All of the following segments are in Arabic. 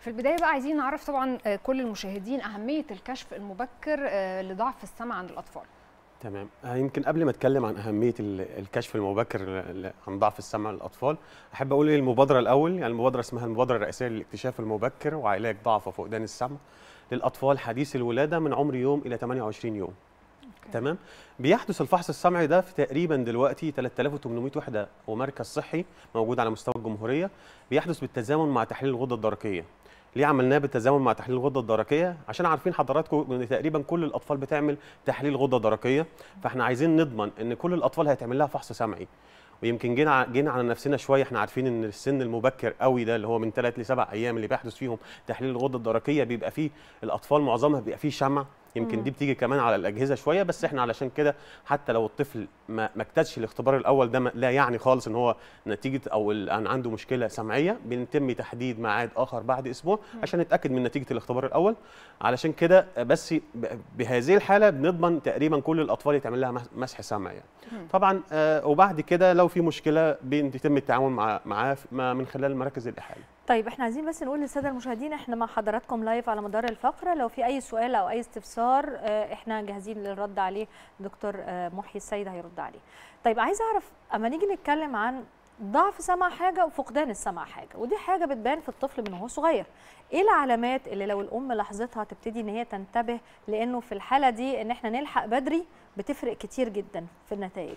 في البدايه بقى عايزين نعرف طبعا آه، كل المشاهدين اهميه الكشف المبكر آه، لضعف السمع عند الاطفال تمام آه، يمكن قبل ما اتكلم عن اهميه الكشف المبكر عن ضعف السمع للاطفال احب اقول إيه المبادره الاول يعني المبادره اسمها المبادره الرئاسيه للاكتشاف المبكر وعلاج ضعف وفقدان السمع للاطفال حديث الولاده من عمر يوم الى 28 يوم أوكي. تمام بيحدث الفحص السمعي ده في تقريبا دلوقتي 3800 وحده ومركز صحي موجود على مستوى الجمهوريه بيحدث بالتزامن مع تحليل الغده الدرقيه ليه عملناه بالتزامن مع تحليل الغده الدرقيه عشان عارفين حضراتكم ان تقريبا كل الاطفال بتعمل تحليل غده درقيه فاحنا عايزين نضمن ان كل الاطفال هيتعمل لها فحص سمعي ويمكن جينا جينا على نفسنا شويه احنا عارفين ان السن المبكر قوي ده اللي هو من 3 ل 7 ايام اللي بيحدث فيهم تحليل الغده الدرقيه بيبقى فيه الاطفال معظمها بيبقى فيه شمع يمكن دي بتيجي كمان على الاجهزه شويه بس احنا علشان كده حتى لو الطفل ما اجتازش الاختبار الاول ده لا يعني خالص ان هو نتيجه او ان عنده مشكله سمعيه بنتم تحديد ميعاد اخر بعد اسبوع عشان نتاكد من نتيجه الاختبار الاول علشان كده بس بهذه الحاله بنضمن تقريبا كل الاطفال يتعمل لها مسح سمع يعني طبعا آه، وبعد كده لو في مشكله بيتم التعامل مع معاه من خلال مراكز الاحاله طيب احنا عايزين بس نقول للساده المشاهدين احنا مع حضراتكم لايف على مدار الفقره لو في اي سؤال او اي استفسار آه، احنا جاهزين للرد عليه دكتور آه، محي السيد هيرد عليه طيب عايز اعرف اما نيجي نتكلم عن ضعف سمع حاجه وفقدان السمع حاجه ودي حاجه بتبان في الطفل من وهو صغير ايه العلامات اللي لو الام لاحظتها تبتدي ان هي تنتبه لانه في الحاله دي ان احنا نلحق بدري بتفرق كتير جدا في النتائج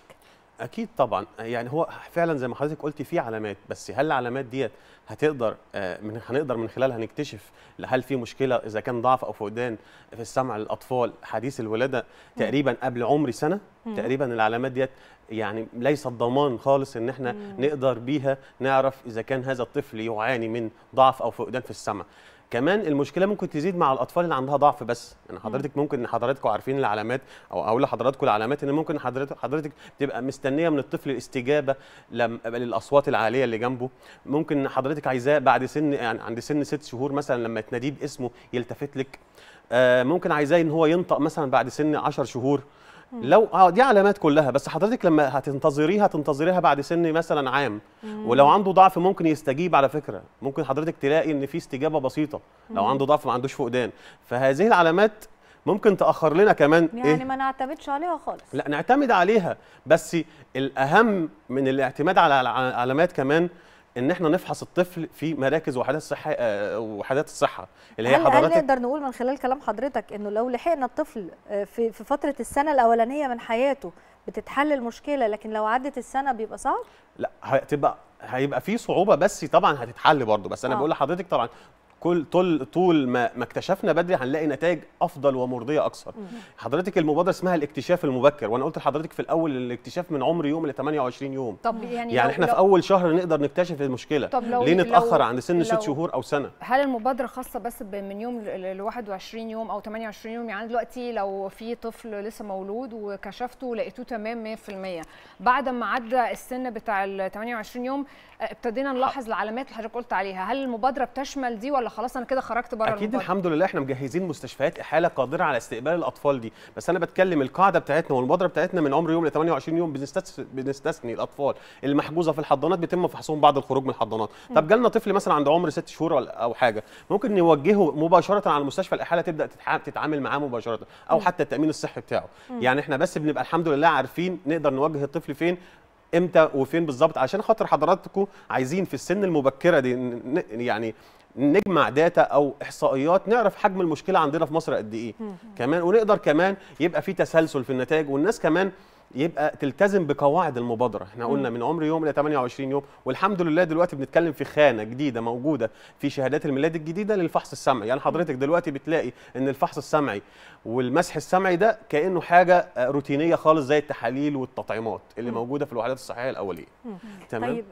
اكيد طبعا يعني هو فعلا زي ما حضرتك قلتي في علامات بس هل العلامات ديت هتقدر آه، من هنقدر من خلالها نكتشف هل في مشكله اذا كان ضعف او فقدان في السمع للاطفال حديث الولاده تقريبا قبل عمر سنه تقريبا العلامات ديت يعني ليست ضمان خالص ان احنا نقدر بيها نعرف اذا كان هذا الطفل يعاني من ضعف او فقدان في السمع كمان المشكله ممكن تزيد مع الاطفال اللي عندها ضعف بس يعني حضرتك ممكن ان حضراتكم عارفين العلامات او اقول لحضراتكم العلامات ان ممكن حضرتك حضرتك تبقى مستنيه من الطفل الاستجابه للاصوات العاليه اللي جنبه ممكن حضرتك عايزاه بعد سن يعني عند سن ست شهور مثلا لما تناديه باسمه يلتفت لك آه، ممكن عايزاه ان هو ينطق مثلا بعد سن 10 شهور لو اه دي علامات كلها بس حضرتك لما هتنتظريها هتنتظريها بعد سن مثلا عام مم. ولو عنده ضعف ممكن يستجيب على فكره ممكن حضرتك تلاقي ان في استجابه بسيطه لو مم. عنده ضعف ما عندوش فقدان فهذه العلامات ممكن تاخر لنا كمان إيه؟ يعني إيه؟ ما نعتمدش عليها خالص لا نعتمد عليها بس الاهم من الاعتماد على العلامات كمان ان احنا نفحص الطفل في مراكز وحدات الصحه آه، وحدات الصحه اللي هي هل حضرتك هل نقدر نقول من خلال كلام حضرتك انه لو لحقنا الطفل آه، في في فتره السنه الاولانيه من حياته بتتحل المشكله لكن لو عدت السنه بيبقى صعب لا هتبقى هيبقى في صعوبه بس طبعا هتتحل برضه بس انا آه. بقول لحضرتك طبعا كل طول طول ما ما اكتشفنا بدري هنلاقي نتائج افضل ومرضيه اكثر حضرتك المبادره اسمها الاكتشاف المبكر وانا قلت لحضرتك في الاول الاكتشاف من عمر يوم ل 28 يوم طب يعني يعني احنا لو في اول شهر نقدر نكتشف المشكله طب لو ليه نتاخر لو عند سن 6 شهور او سنه هل المبادره خاصه بس من يوم ل 21 يوم او 28 يوم يعني دلوقتي لو في طفل لسه مولود وكشفته لقيتوه تمام 100% بعد ما عدى السن بتاع ال 28 يوم آه، ابتدينا نلاحظ العلامات اللي حضرتك قلت عليها هل المبادره بتشمل دي ولا خلاص انا كده خرجت بره اكيد المباركة. الحمد لله احنا مجهزين مستشفيات احاله قادره على استقبال الاطفال دي بس انا بتكلم القاعده بتاعتنا والمبادره بتاعتنا من عمر يوم ل 28 يوم بنستثني الاطفال المحجوزه في الحضانات بيتم فحصهم بعد الخروج من الحضانات طب جالنا طفل مثلا عند عمر 6 شهور او حاجه ممكن نوجهه مباشره على المستشفى الاحاله تبدا تتعامل معاه مباشره او حتى التامين الصحي بتاعه يعني احنا بس بنبقى الحمد لله عارفين نقدر نوجه الطفل فين امتى وفين بالظبط عشان خاطر حضراتكم عايزين في السن المبكره دي يعني نجمع داتا او احصائيات نعرف حجم المشكله عندنا في مصر قد ايه كمان ونقدر كمان يبقى في تسلسل في النتائج والناس كمان يبقى تلتزم بقواعد المبادره احنا قلنا من عمر يوم الى 28 يوم والحمد لله دلوقتي بنتكلم في خانه جديده موجوده في شهادات الميلاد الجديده للفحص السمعي يعني حضرتك دلوقتي بتلاقي ان الفحص السمعي والمسح السمعي ده كانه حاجه روتينيه خالص زي التحاليل والتطعيمات اللي موجوده في الوحدات الصحيه الاوليه تمام طيب.